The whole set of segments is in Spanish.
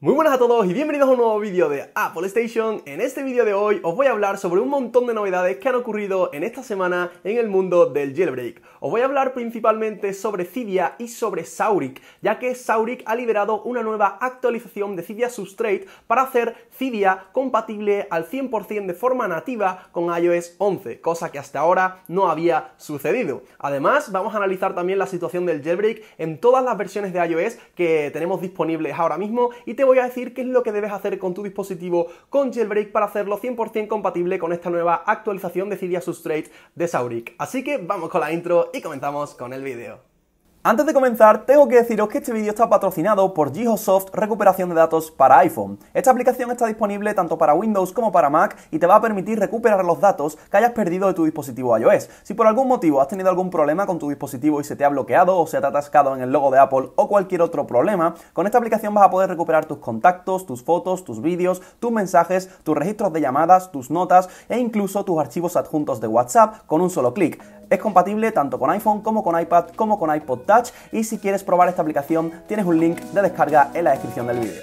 Muy buenas a todos y bienvenidos a un nuevo vídeo de Apple Station. En este vídeo de hoy os voy a hablar sobre un montón de novedades que han ocurrido en esta semana en el mundo del jailbreak. Os voy a hablar principalmente sobre Cydia y sobre Sauric, ya que Sauric ha liberado una nueva actualización de Cydia Substrate para hacer Cydia compatible al 100% de forma nativa con iOS 11, cosa que hasta ahora no había sucedido. Además, vamos a analizar también la situación del jailbreak en todas las versiones de iOS que tenemos disponibles ahora mismo y te voy a decir qué es lo que debes hacer con tu dispositivo con Jailbreak para hacerlo 100% compatible con esta nueva actualización de Cydia Substrate de Sauric. Así que vamos con la intro y comenzamos con el vídeo. Antes de comenzar, tengo que deciros que este vídeo está patrocinado por Geosoft Recuperación de Datos para iPhone. Esta aplicación está disponible tanto para Windows como para Mac y te va a permitir recuperar los datos que hayas perdido de tu dispositivo iOS. Si por algún motivo has tenido algún problema con tu dispositivo y se te ha bloqueado o se te ha atascado en el logo de Apple o cualquier otro problema, con esta aplicación vas a poder recuperar tus contactos, tus fotos, tus vídeos, tus mensajes, tus registros de llamadas, tus notas e incluso tus archivos adjuntos de WhatsApp con un solo clic. Es compatible tanto con iPhone como con iPad como con iPod Touch y si quieres probar esta aplicación tienes un link de descarga en la descripción del vídeo.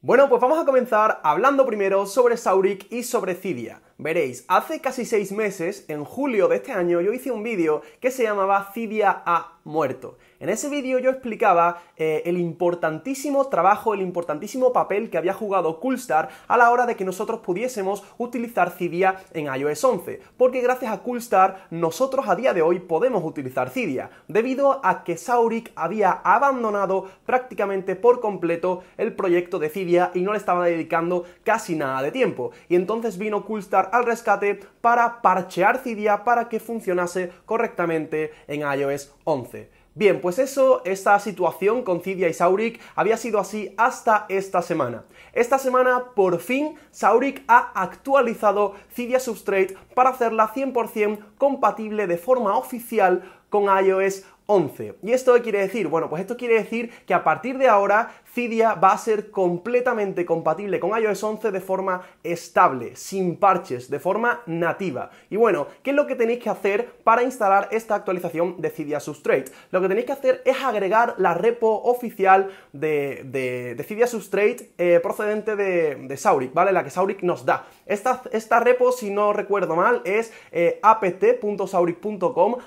Bueno, pues vamos a comenzar hablando primero sobre Sauric y sobre Cydia. Veréis, hace casi seis meses, en julio de este año, yo hice un vídeo que se llamaba Cidia ha muerto. En ese vídeo yo explicaba eh, el importantísimo trabajo, el importantísimo papel que había jugado Coolstar a la hora de que nosotros pudiésemos utilizar Cydia en iOS 11, porque gracias a Coolstar nosotros a día de hoy podemos utilizar Cydia, debido a que Sauric había abandonado prácticamente por completo el proyecto de Cydia y no le estaba dedicando casi nada de tiempo. Y entonces vino Coolstar al rescate para parchear Cydia para que funcionase correctamente en iOS 11. Bien, pues eso, esta situación con Cydia y Sauric había sido así hasta esta semana. Esta semana, por fin, Sauric ha actualizado Cydia Substrate para hacerla 100% compatible de forma oficial con iOS 11. ¿Y esto qué quiere decir? Bueno, pues esto quiere decir que a partir de ahora Cydia va a ser completamente compatible con iOS 11 de forma estable, sin parches, de forma nativa. Y bueno, ¿qué es lo que tenéis que hacer para instalar esta actualización de Cydia Substrate? Lo que tenéis que hacer es agregar la repo oficial de, de, Cydia Substrate eh, procedente de, de, Sauric, ¿vale? La que Sauric nos da. Esta, esta repo, si no recuerdo mal, es eh,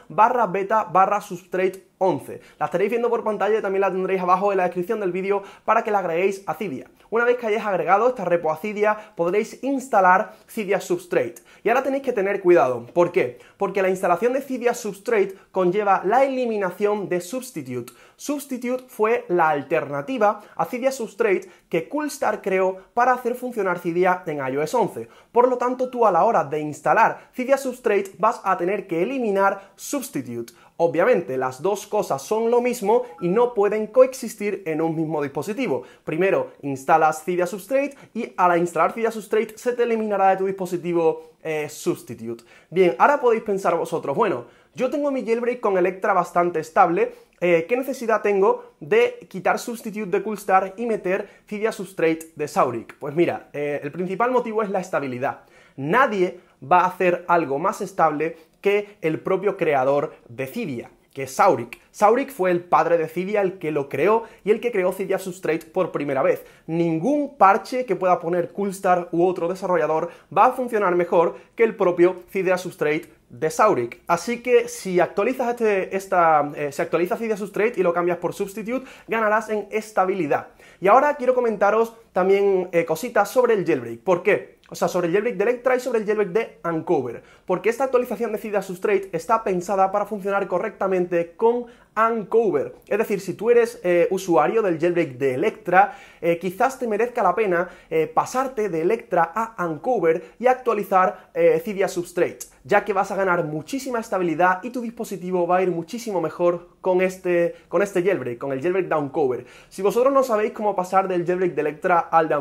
barra beta barra substrate 11. La estaréis viendo por pantalla y también la tendréis abajo en la descripción del vídeo para que la agreguéis a Cydia. Una vez que hayáis agregado esta repo a Cydia, podréis instalar Cydia Substrate. Y ahora tenéis que tener cuidado. ¿Por qué? Porque la instalación de Cydia Substrate conlleva la eliminación de Substitute. Substitute fue la alternativa a Cydia Substrate que Coolstar creó para hacer funcionar Cydia en iOS 11. Por lo tanto, tú a la hora de instalar Cydia Substrate vas a tener que eliminar Substitute. Obviamente, las dos cosas son lo mismo y no pueden coexistir en un mismo dispositivo. Primero, instalas Cydia Substrate y al instalar Cydia Substrate se te eliminará de tu dispositivo eh, Substitute. Bien, ahora podéis pensar vosotros, bueno, yo tengo mi jailbreak con Electra bastante estable, eh, ¿qué necesidad tengo de quitar Substitute de Coolstar y meter Cydia Substrate de Sauric? Pues mira, eh, el principal motivo es la estabilidad. Nadie va a hacer algo más estable que el propio creador de Cydia que es Sauric. Sauric fue el padre de Cidia el que lo creó y el que creó Cidia Substrate por primera vez. Ningún parche que pueda poner Coolstar u otro desarrollador va a funcionar mejor que el propio Cydia Substrate de Sauric. Así que si actualizas este, esta, eh, Cydia Substrate y lo cambias por Substitute, ganarás en estabilidad. Y ahora quiero comentaros también eh, cositas sobre el jailbreak. ¿Por qué? o sea, sobre el jailbreak de Electra y sobre el jailbreak de Uncover, porque esta actualización de CIDA Substrate está pensada para funcionar correctamente con ANCOVER, Es decir, si tú eres eh, usuario del jailbreak de Electra, eh, quizás te merezca la pena eh, pasarte de Electra a ANCOVER y actualizar Cydia Substrate, ya que vas a ganar muchísima estabilidad y tu dispositivo va a ir muchísimo mejor con este, con este jailbreak, con el jailbreak de Si vosotros no sabéis cómo pasar del jailbreak de Electra al de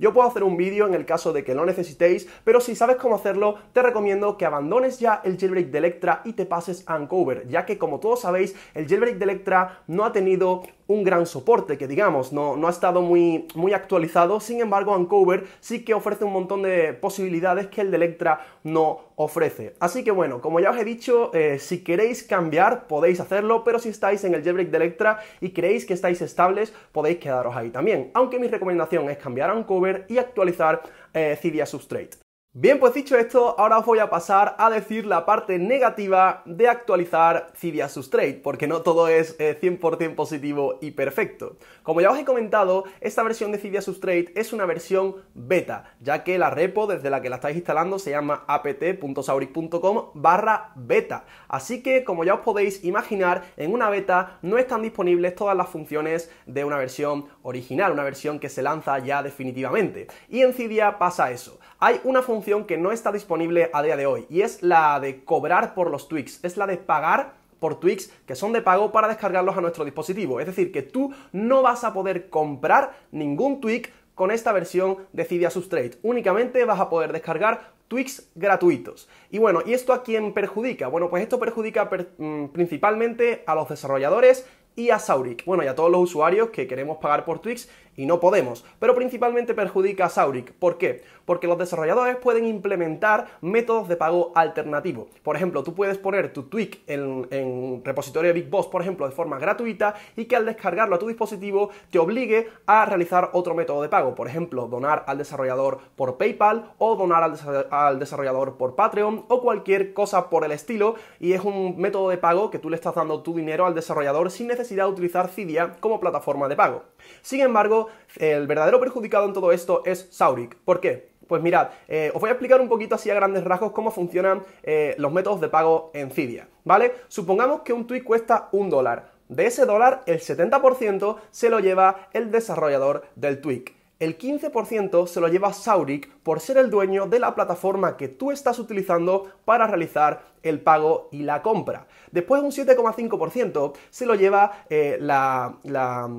yo puedo hacer un vídeo en el caso de que lo necesitéis, pero si sabes cómo hacerlo, te recomiendo que abandones ya el jailbreak de Electra y te pases a ANCOVER ya que como todos sabéis, el jailbreak de Electra no ha tenido un gran soporte, que digamos, no, ha estado muy, muy actualizado. Sin embargo, Uncover sí que ofrece un montón de posibilidades que el de Electra no ofrece. Así que bueno, como ya os he dicho, eh, si queréis cambiar podéis hacerlo, pero si estáis en el jailbreak de Electra y creéis que estáis estables, podéis quedaros ahí también. Aunque mi recomendación es cambiar a Uncover y actualizar eh, Cydia Substrate. Bien, pues dicho esto, ahora os voy a pasar a decir la parte negativa de actualizar Cydia Substrate, porque no todo es 100% eh, positivo y perfecto. Como ya os he comentado, esta versión de Cydia Substrate es una versión beta, ya que la repo desde la que la estáis instalando se llama apt.sauric.com barra beta. Así que, como ya os podéis imaginar, en una beta no están disponibles todas las funciones de una versión original, una versión que se lanza ya definitivamente. Y en Cydia pasa eso. Hay una que no está disponible a día de hoy y es la de cobrar por los tweaks, es la de pagar por tweaks que son de pago para descargarlos a nuestro dispositivo. Es decir, que tú no vas a poder comprar ningún tweak con esta versión de Cydia Substrate. Únicamente vas a poder descargar tweaks gratuitos. Y bueno, ¿y esto a quién perjudica? Bueno, pues esto perjudica mm, principalmente a los desarrolladores y a Sauric. Bueno, y a todos los usuarios que queremos pagar por tweaks y no podemos, pero principalmente perjudica a Sauric. ¿Por qué? Porque los desarrolladores pueden implementar métodos de pago alternativo. Por ejemplo, tú puedes poner tu tweak en, en repositorio de Big Boss, por ejemplo, de forma gratuita y que al descargarlo a tu dispositivo te obligue a realizar otro método de pago. Por ejemplo, donar al desarrollador por PayPal o donar al, al desarrollador por Patreon o cualquier cosa por el estilo. Y es un método de pago que tú le estás dando tu dinero al desarrollador sin necesidad de utilizar Cydia como plataforma de pago. Sin embargo, el verdadero perjudicado en todo esto es Saurik. ¿Por qué? Pues mirad, eh, os voy a explicar un poquito así a grandes rasgos cómo funcionan eh, los métodos de pago en Cydia, ¿vale? Supongamos que un tweet cuesta un dólar. De ese dólar, el 70% se lo lleva el desarrollador del tweet. El 15% se lo lleva Sauric por ser el dueño de la plataforma que tú estás utilizando para realizar el pago y la compra. Después un 7,5% se lo lleva eh, la, la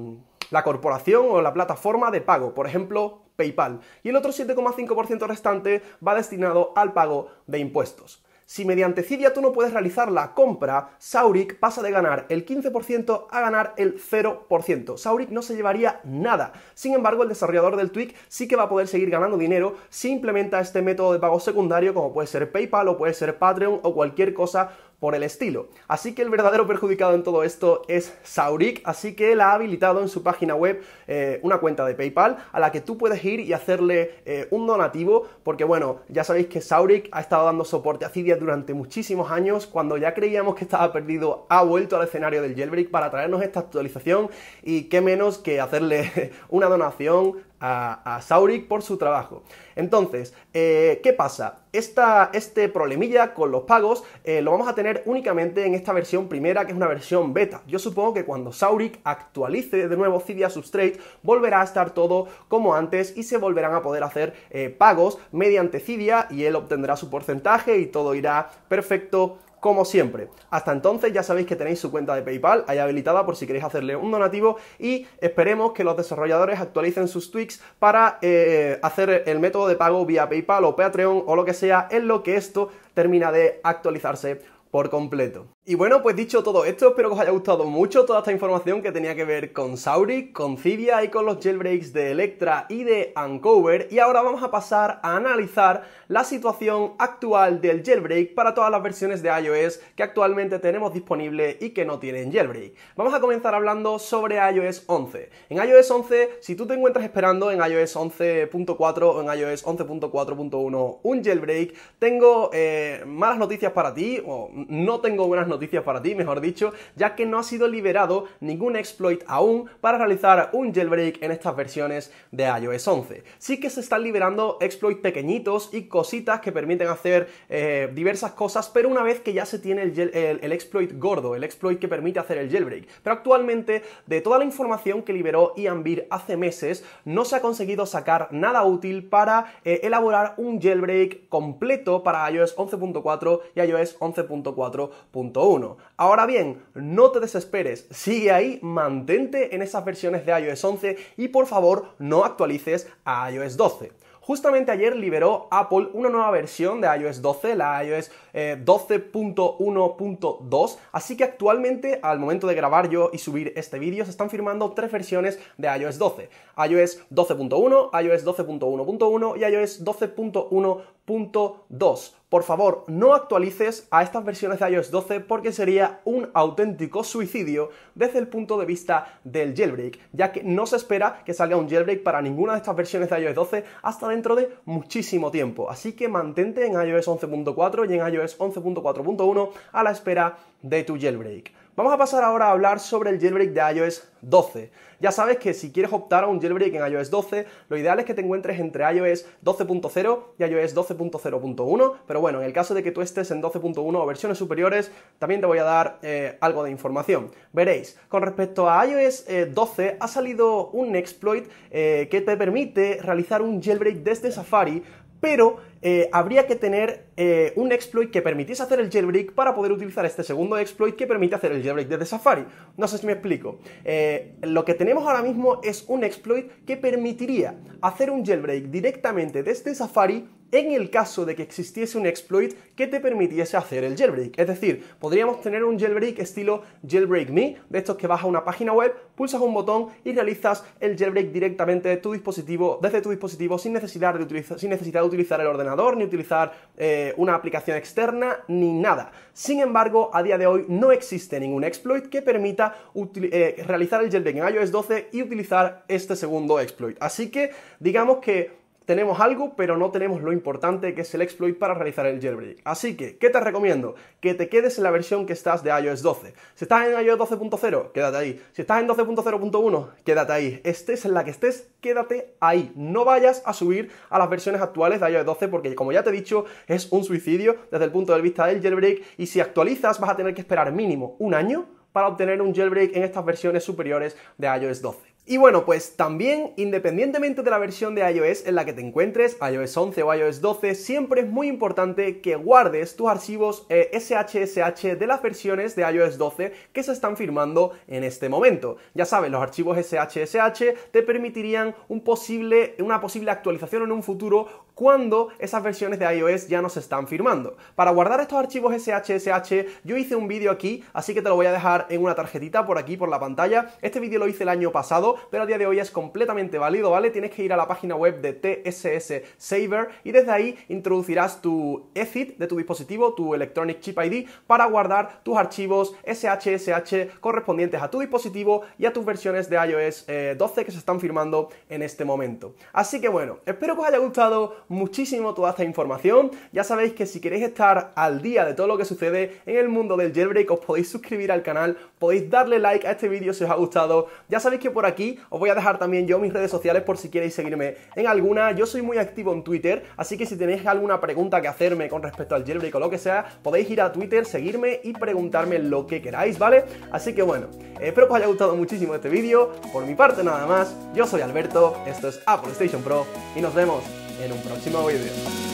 la corporación o la plataforma de pago, por ejemplo PayPal, y el otro 7,5% restante va destinado al pago de impuestos. Si mediante Cidia tú no puedes realizar la compra, Sauric pasa de ganar el 15% a ganar el 0%. Sauric no se llevaría nada. Sin embargo, el desarrollador del tweak sí que va a poder seguir ganando dinero si implementa este método de pago secundario como puede ser PayPal o puede ser Patreon o cualquier cosa por el estilo. Así que el verdadero perjudicado en todo esto es Saurik, así que él ha habilitado en su página web eh, una cuenta de PayPal a la que tú puedes ir y hacerle eh, un donativo, porque bueno, ya sabéis que Saurik ha estado dando soporte a Cydia durante muchísimos años, cuando ya creíamos que estaba perdido ha vuelto al escenario del jailbreak para traernos esta actualización y qué menos que hacerle una donación a, por su trabajo. Entonces, eh, ¿qué pasa? Esta, este problemilla con los pagos eh, lo vamos a tener únicamente en esta versión primera, que es una versión beta. Yo supongo que cuando Sauric actualice de nuevo Cidia Substrate, volverá a estar todo como antes y se volverán a poder hacer eh, pagos mediante Cidia y él obtendrá su porcentaje y todo irá perfecto como siempre. Hasta entonces ya sabéis que tenéis su cuenta de PayPal ahí habilitada por si queréis hacerle un donativo y esperemos que los desarrolladores actualicen sus tweaks para eh, hacer el método de pago vía PayPal o Patreon o lo que sea en lo que esto termina de actualizarse por completo. Y bueno, pues dicho todo esto, espero que os haya gustado mucho toda esta información que tenía que ver con Sauri, con Civia y con los jailbreaks de Electra y de Uncover. Y ahora vamos a pasar a analizar la situación actual del jailbreak para todas las versiones de iOS que actualmente tenemos disponible y que no tienen jailbreak. Vamos a comenzar hablando sobre iOS 11. En iOS 11, si tú te encuentras esperando en iOS 11.4 o en iOS 11.4.1 un jailbreak, tengo eh, malas noticias para ti, o no tengo buenas noticias noticias para ti, mejor dicho, ya que no ha sido liberado ningún exploit aún para realizar un jailbreak en estas versiones de iOS 11. Sí que se están liberando exploits pequeñitos y cositas que permiten hacer eh, diversas cosas, pero una vez que ya se tiene el, exploit gordo, el exploit que permite hacer el jailbreak. Pero actualmente, de toda la información que liberó Beer hace meses, no se ha conseguido sacar nada útil para eh, elaborar un jailbreak completo para iOS 11.4 y iOS 11.4.1. Ahora bien, no te desesperes, sigue ahí, mantente en esas versiones de iOS 11 y por favor no actualices a iOS 12. Justamente ayer liberó Apple una nueva versión de iOS 12, la iOS 12.1.2, eh, así que actualmente al momento de grabar yo y subir este vídeo se están firmando tres versiones de iOS 12, iOS 12.1, iOS 12.1.1 y iOS 12.1.2. 2. Por favor, no actualices a estas versiones de iOS 12 porque sería un auténtico suicidio desde el punto de vista del jailbreak, ya que no se espera que salga un jailbreak para ninguna de estas versiones de iOS 12 hasta dentro de muchísimo tiempo. Así que mantente en iOS 11.4 y en iOS 11.4.1 a la espera de tu jailbreak. Vamos a pasar ahora a hablar sobre el jailbreak de iOS 12. Ya sabes que si quieres optar a un jailbreak en iOS 12, lo ideal es que te encuentres entre iOS 12.0 y iOS 12.0.1, pero bueno, en el caso de que tú estés en 12.1 o versiones superiores, también te voy a dar eh, algo de información. Veréis, con respecto a iOS 12 eh, ha salido un exploit eh, que te permite realizar un jailbreak desde Safari, pero eh, habría que tener eh, un exploit que permitiese hacer el jailbreak para poder utilizar este segundo exploit que permite hacer el jailbreak desde Safari. No sé si me explico. Eh, lo que tenemos ahora mismo es un exploit que permitiría hacer un jailbreak directamente desde Safari en el caso de que existiese un exploit que te permitiese hacer el jailbreak. Es decir, podríamos tener un jailbreak estilo jailbreak me, de estos que vas a una página web, pulsas un botón y realizas el jailbreak directamente de tu dispositivo, desde tu dispositivo sin necesidad de utilizar, sin utilizar el ordenador, ni utilizar eh, una aplicación externa, ni nada. Sin embargo, a día de hoy no existe ningún exploit que permita eh, realizar el jailbreak en iOS 12 y utilizar este segundo exploit. Así que digamos que tenemos algo, pero no tenemos lo importante que es el exploit para realizar el jailbreak. Así que, ¿qué te recomiendo? Que te quedes en la versión que estás de iOS 12. Si estás en iOS 12.0, quédate ahí. Si estás en 12.0.1, quédate ahí. Estés en la que estés, quédate ahí. No vayas a subir a las versiones actuales de iOS 12 porque, como ya te he dicho, es un suicidio desde el punto de vista del jailbreak y si actualizas vas a tener que esperar mínimo un año para obtener un jailbreak en estas versiones superiores de iOS 12. Y bueno, pues también, independientemente de la versión de iOS en la que te encuentres, iOS 11 o iOS 12, siempre es muy importante que guardes tus archivos SHSH eh, de las versiones de iOS 12 que se están firmando en este momento. Ya sabes, los archivos SHSH te permitirían una posible actualización en un futuro cuando esas versiones de iOS ya no se están firmando. Para guardar estos archivos SHSH yo hice un vídeo aquí, así que te lo voy a dejar en una tarjetita por aquí, por la pantalla. Este vídeo lo hice el año pasado, pero a día de hoy es completamente válido, ¿vale? Tienes que ir a la página web de TSS Saver y desde ahí introducirás tu EFIT de tu dispositivo, tu Electronic Chip ID, para guardar tus archivos SHSH correspondientes a tu dispositivo y a tus versiones de iOS 12 eh, que se están firmando en este momento. Así que bueno, espero que os haya gustado muchísimo toda esta información. Ya sabéis que si queréis estar al día de todo lo que sucede en el mundo del jailbreak, os podéis suscribir al canal, podéis darle like a este vídeo si os ha gustado. Ya sabéis que por aquí os voy a dejar también yo mis redes sociales por si queréis seguirme en alguna. Yo soy muy activo en Twitter, así que si tenéis alguna pregunta que hacerme con respecto al jailbreak o lo que sea, podéis ir a Twitter, seguirme y preguntarme lo que queráis, ¿vale? Así que bueno, espero que os haya gustado muchísimo este vídeo. Por mi parte nada más, yo soy Alberto, esto es Apple Station Pro y nos vemos en un próximo vídeo.